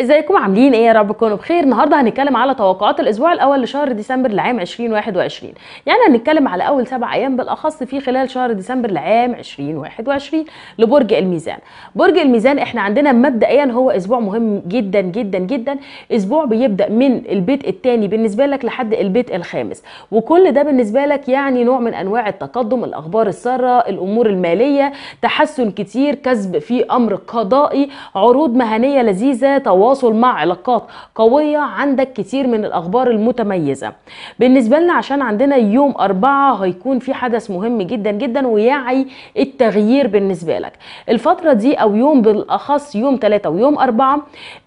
ازيكم عاملين ايه يا رب تكونوا بخير النهارده هنتكلم على توقعات الاسبوع الاول لشهر ديسمبر لعام 2021 يعني هنتكلم على اول سبع ايام بالاخص في خلال شهر ديسمبر لعام 2021 لبرج الميزان برج الميزان احنا عندنا مبدئيا هو اسبوع مهم جدا جدا جدا اسبوع بيبدا من البيت الثاني بالنسبه لك لحد البيت الخامس وكل ده بالنسبه لك يعني نوع من انواع التقدم الاخبار الساره الامور الماليه تحسن كتير كسب في امر قضائي عروض مهنيه لذيذه التواصل مع علاقات قوية عندك كتير من الأخبار المتميزة بالنسبة لنا عشان عندنا يوم أربعة هيكون في حدث مهم جدا جدا ويعي التغيير بالنسبة لك الفترة دي أو يوم بالأخص يوم ثلاثة ويوم أربعة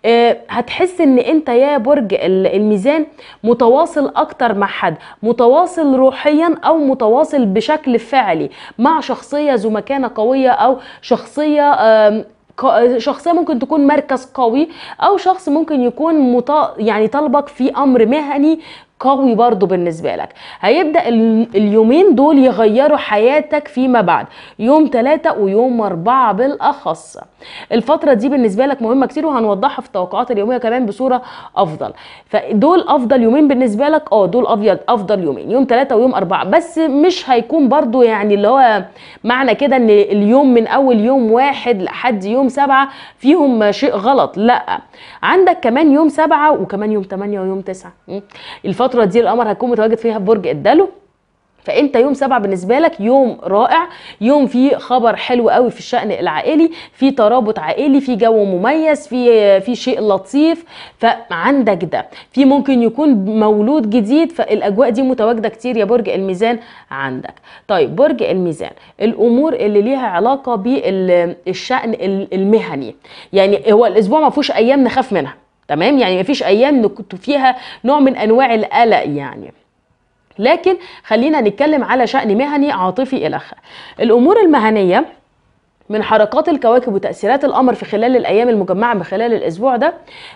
آه، هتحس إن أنت يا برج الميزان متواصل أكتر مع حد متواصل روحيا أو متواصل بشكل فعلي مع شخصية ذو مكانة قوية أو شخصية شخصيه ممكن تكون مركز قوي او شخص ممكن يكون مطا يعني طالبك في امر مهني قوي برضو بالنسبة لك هيبدأ اليومين دول يغيروا حياتك فيما بعد يوم ثلاثة ويوم أربعة بالأخص الفترة دي بالنسبة لك مهمة كتير وهنوضحها في التوقعات اليومية كمان بصورة أفضل فدول أفضل يومين بالنسبة لك اه دول أفضل أفضل يومين يوم ثلاثة ويوم أربعة بس مش هيكون برضو يعني اللي هو معنى كده إن اليوم من أول يوم واحد لحد يوم سبعة فيهم شيء غلط لا عندك كمان يوم سبعة وكمان يوم ثمانية ويوم تسعة الفترة الفتره دي القمر هتكون متواجد فيها في برج الدلو فانت يوم سبعة بالنسبه لك يوم رائع يوم فيه خبر حلو قوي في الشأن العائلي في ترابط عائلي في جو مميز في في شيء لطيف فعندك ده في ممكن يكون مولود جديد فالاجواء دي متواجده كتير يا برج الميزان عندك طيب برج الميزان الامور اللي ليها علاقه بالشأن المهني يعني هو الاسبوع ما فيهوش ايام نخاف منها تمام يعني مفيش ايام كنت فيها نوع من انواع القلق يعني لكن خلينا نتكلم على شأن مهني عاطفي إلخ الأمور المهنية من حركات الكواكب وتأثيرات القمر في خلال الأيام المجمعة من خلال الأسبوع ده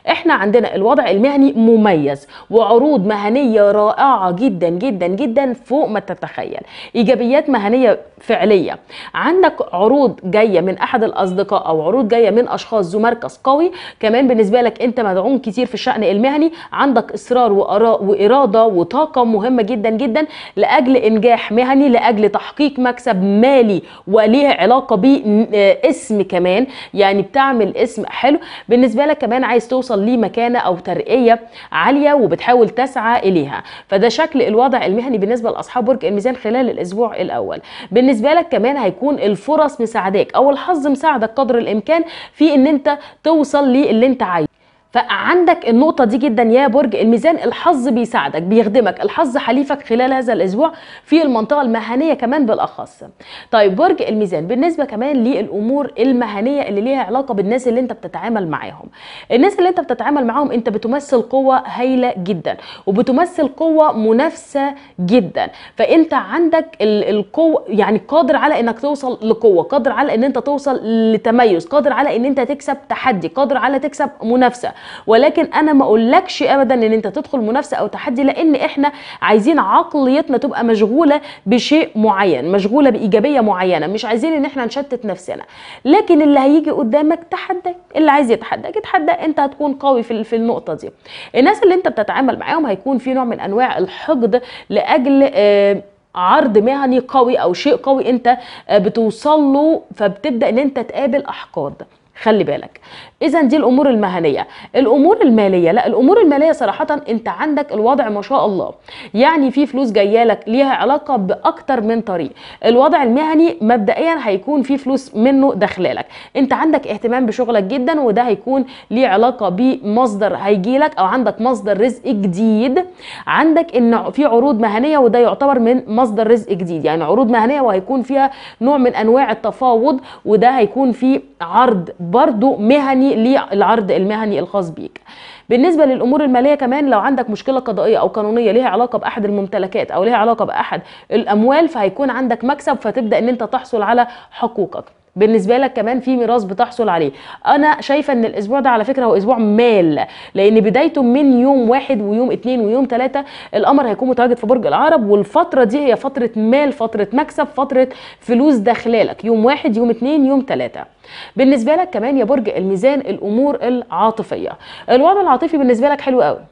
احنا عندنا الوضع المهني مميز وعروض مهنية رائعة جدا جدا جدا فوق ما تتخيل إيجابيات مهنية فعلية عندك عروض جاية من أحد الأصدقاء أو عروض جاية من أشخاص ذو مركز قوي كمان بالنسبة لك أنت مدعوم كتير في الشأن المهني عندك إصرار وآراء وإرادة وطاقة مهمة جدا جدا لأجل إنجاح مهني لأجل تحقيق مكسب مالي وليه علاقة بيه آه، اسم كمان يعني بتعمل اسم حلو بالنسبه لك كمان عايز توصل لمكانه او ترقيه عاليه وبتحاول تسعى اليها فده شكل الوضع المهني بالنسبه لاصحاب برج الميزان خلال الاسبوع الاول بالنسبه لك كمان هيكون الفرص مساعدك او الحظ مساعدك قدر الامكان في ان انت توصل للي انت عايزه فعندك النقطة دي جدا يا برج الميزان الحظ بيساعدك بيخدمك الحظ حليفك خلال هذا الأسبوع في المنطقة المهنية كمان بالأخص طيب برج الميزان بالنسبة كمان للأمور المهنية اللي ليها علاقة بالناس اللي انت بتتعامل معاهم الناس اللي انت بتتعامل معاهم انت بتمثل قوة هايلة جدا وبتمثل قوة منافسة جدا فانت عندك القوة يعني قادر على انك توصل لقوة قادر على ان انت توصل لتميز قادر على ان انت تكسب تحدي قادر على تكسب منافسة ولكن انا ما اقولكش ابدا ان انت تدخل منافسه او تحدي لان احنا عايزين عقليتنا تبقى مشغوله بشيء معين مشغوله بايجابيه معينه مش عايزين ان احنا نشتت نفسنا لكن اللي هيجي قدامك تحدى اللي عايز يتحداك يتحدى انت هتكون قوي في في النقطه دي الناس اللي انت بتتعامل معاهم هيكون في نوع من انواع الحقد لاجل آه عرض مهني قوي او شيء قوي انت آه، بتوصل له فبتبدا ان انت تقابل احقاد خلي بالك اذا دي الامور المهنيه الامور الماليه لا الامور الماليه صراحه انت عندك الوضع ما شاء الله يعني في فلوس جايه لك ليها علاقه باكتر من طريق الوضع المهني مبدئيا هيكون في فلوس منه داخله لك انت عندك اهتمام بشغلك جدا وده هيكون ليه علاقه بمصدر هيجي لك او عندك مصدر رزق جديد عندك ان في عروض مهنيه وده يعتبر من مصدر رزق جديد يعني عروض مهنيه وهيكون فيها نوع من انواع التفاوض وده هيكون في عرض برضو مهني للعرض المهني الخاص بيك بالنسبه للامور الماليه كمان لو عندك مشكله قضائيه او قانونيه ليها علاقه باحد الممتلكات او ليها علاقه باحد الاموال فهيكون عندك مكسب فتبدا ان انت تحصل على حقوقك بالنسبه لك كمان في ميراث بتحصل عليه انا شايفه ان الاسبوع ده على فكره هو اسبوع مال لان بدايته من يوم واحد ويوم اتنين ويوم تلاته القمر هيكون متواجد في برج العرب والفتره دي هي فتره مال فتره مكسب فتره فلوس داخلالك يوم واحد يوم اتنين يوم تلاته بالنسبه لك كمان يا برج الميزان الامور العاطفيه الوضع العاطفي بالنسبه لك حلو قوي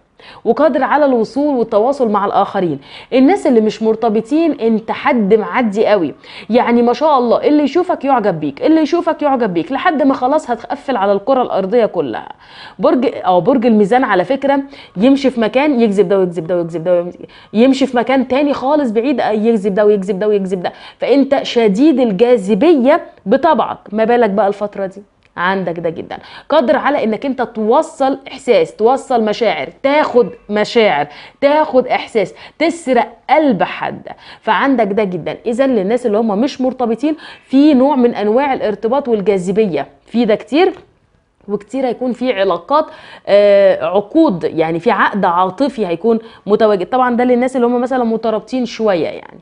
وقادر على الوصول والتواصل مع الاخرين الناس اللي مش مرتبطين انت حد معدي قوي يعني ما شاء الله اللي يشوفك يعجب بيك اللي يشوفك يعجب بيك لحد ما خلاص هتقفل على الكره الارضيه كلها برج او آه، برج الميزان على فكره يمشي في مكان يجذب ده ويجذب ده ويجذب ده يمشي في مكان تاني خالص بعيد آه، يجذب ده ويجذب ده ويجذب ده فانت شديد الجاذبيه بطبعك ما بالك بقى الفتره دي عندك ده جدا قادر على انك انت توصل احساس توصل مشاعر تاخد مشاعر تاخد احساس تسرق قلب حد فعندك ده جدا اذا للناس اللي هم مش مرتبطين في نوع من انواع الارتباط والجاذبيه في ده كتير وكتير هيكون في علاقات آه عقود يعني في عقد عاطفي هيكون متواجد طبعا ده للناس اللي هم مثلا مترابطين شويه يعني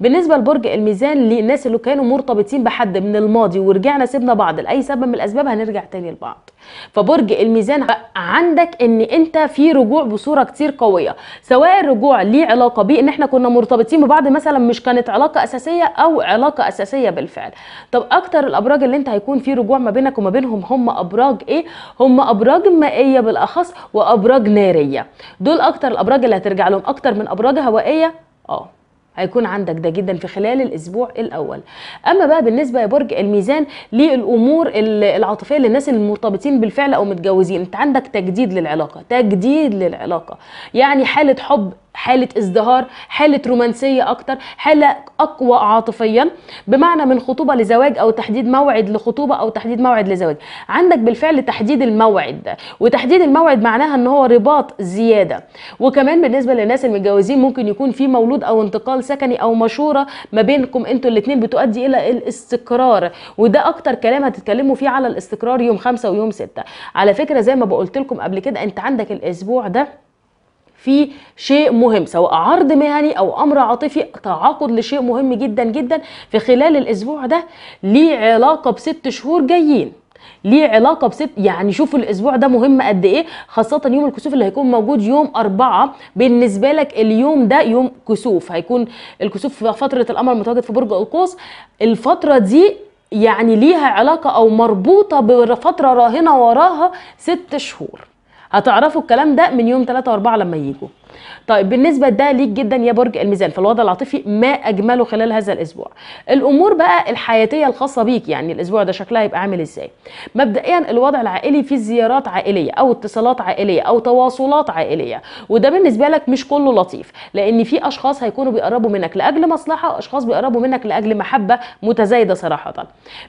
بالنسبه لبرج الميزان للناس اللي كانوا مرتبطين بحد من الماضي ورجعنا سيبنا بعض لاي سبب من الاسباب هنرجع تاني لبعض فبرج الميزان عندك ان انت في رجوع بصوره كتير قويه سواء الرجوع ليه علاقه بيه ان احنا كنا مرتبطين ببعض مثلا مش كانت علاقه اساسيه او علاقه اساسيه بالفعل طب اكتر الابراج اللي انت هيكون في رجوع ما بينك وما بينهم هم ابراج ايه هم ابراج مائيه بالاخص وابراج ناريه دول اكتر الابراج اللي هترجع لهم اكتر من ابراج هوائيه اه هيكون عندك ده جدا في خلال الاسبوع الاول اما بقى بالنسبه يا برج الميزان للامور العاطفيه للناس المرتبطين بالفعل او متجوزين انت عندك تجديد للعلاقه تجديد للعلاقه يعني حاله حب حالة ازدهار حالة رومانسية أكتر حالة أقوى عاطفيا بمعنى من خطوبة لزواج أو تحديد موعد لخطوبة أو تحديد موعد لزواج عندك بالفعل تحديد الموعد ده وتحديد الموعد معناها ان هو رباط زيادة وكمان بالنسبة للناس المتجوزين ممكن يكون في مولود أو انتقال سكني أو مشورة ما بينكم انتوا الاتنين بتؤدي إلى الاستقرار وده أكتر كلام هتتكلموا فيه على الاستقرار يوم خمسة ويوم ستة على فكرة زي ما بقولت لكم قبل كده انت عندك الأسبوع ده في شيء مهم سواء عرض مهني او امر عاطفي تعاقد لشيء مهم جدا جدا في خلال الاسبوع ده ليه علاقه بست شهور جايين ليه علاقه بست يعني شوفوا الاسبوع ده مهم قد ايه خاصه يوم الكسوف اللي هيكون موجود يوم أربعة بالنسبه لك اليوم ده يوم كسوف هيكون الكسوف في فتره القمر المتواجد في برج القوس الفتره دي يعني ليها علاقه او مربوطه بفتره راهنه وراها ست شهور هتعرفوا الكلام ده من يوم 3 و4 لما يجوا طيب بالنسبه ده ليك جدا يا برج الميزان في الوضع العاطفي ما اجمله خلال هذا الاسبوع الامور بقى الحياتيه الخاصه بيك يعني الاسبوع ده شكلها هيبقى عامل ازاي مبدئيا الوضع العائلي في زيارات عائليه او اتصالات عائليه او تواصلات عائليه وده بالنسبه لك مش كله لطيف لان في اشخاص هيكونوا بيقربوا منك لاجل مصلحه واشخاص بيقربوا منك لاجل محبه متزايده صراحه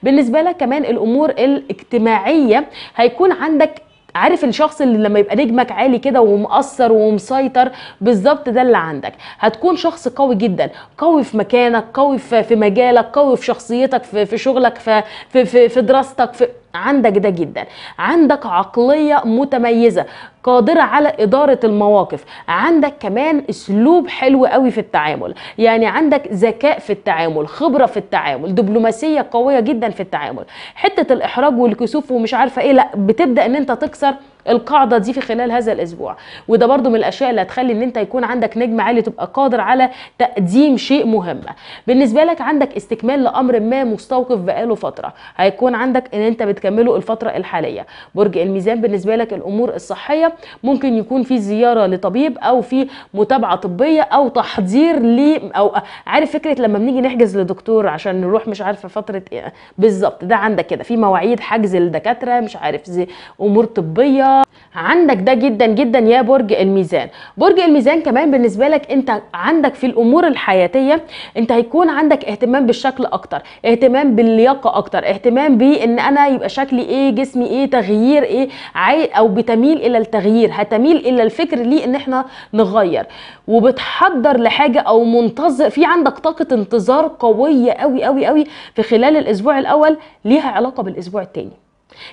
بالنسبه لك كمان الامور الاجتماعيه هيكون عندك عارف الشخص اللي لما يبقى نجمك عالي كده ومؤثر ومسيطر بالظبط ده اللي عندك هتكون شخص قوي جدا قوي في مكانك قوي في مجالك قوي في شخصيتك في, في شغلك في, في, في, في دراستك في عندك ده جدا عندك عقلية متميزة قادرة على إدارة المواقف عندك كمان أسلوب حلو قوي في التعامل يعني عندك ذكاء في التعامل خبرة في التعامل دبلوماسية قوية جدا في التعامل حتة الإحراج والكسوف ومش عارفة إيه لا بتبدأ إن أنت تكسر القاعده دي في خلال هذا الاسبوع وده برده من الاشياء اللي هتخلي ان انت يكون عندك نجم عالي تبقى قادر على تقديم شيء مهم بالنسبه لك عندك استكمال لامر ما مستوقف بقاله فتره هيكون عندك ان انت بتكمله الفتره الحاليه برج الميزان بالنسبه لك الامور الصحيه ممكن يكون في زياره لطبيب او في متابعه طبيه او تحضير ل او عارف فكره لما بنيجي نحجز لدكتور عشان نروح مش عارفه فتره ايه بالظبط ده عندك كده في مواعيد حجز لدكاتره مش عارف زي امور طبيه عندك ده جدا جدا يا برج الميزان برج الميزان كمان بالنسبة لك انت عندك في الامور الحياتية انت هيكون عندك اهتمام بالشكل اكتر اهتمام باللياقة اكتر اهتمام بان انا يبقى شكلي ايه جسمي ايه تغيير ايه عاي او بتميل الى التغيير هتميل الى الفكر ليه ان احنا نغير وبتحضر لحاجة او منتظر في عندك طاقة انتظار قوية قوي قوي قوي في خلال الاسبوع الاول ليها علاقة بالاسبوع التاني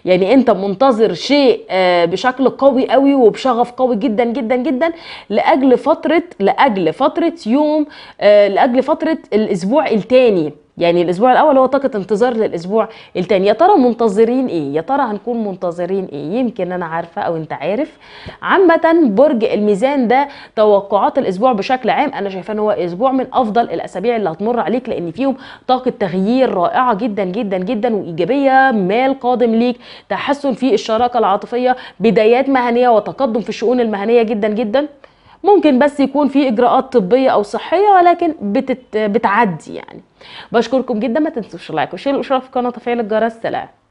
يعني انت منتظر شيء آه، بشكل قوي قوي وبشغف قوي جدا جدا جدا لاجل فتره لاجل فتره يوم آه، لاجل فتره الاسبوع الثاني يعني الاسبوع الاول هو طاقه انتظار للاسبوع الثاني يا ترى منتظرين ايه يا ترى هنكون منتظرين ايه يمكن انا عارفه او انت عارف عامه برج الميزان ده توقعات الاسبوع بشكل عام انا شايفه ان هو اسبوع من افضل الاسابيع اللي هتمر عليك لان فيهم طاقه تغيير رائعه جدا جدا جدا وايجابيه مال قادم ليك تحسن في الشراكه العاطفيه بدايات مهنيه وتقدم في الشؤون المهنيه جدا جدا ممكن بس يكون في اجراءات طبيه او صحيه ولكن بتت... بتعدي يعني بشكركم جدا ما تنسوش لايك وشير الاشتراك في القناه وتفعيل الجرس سلام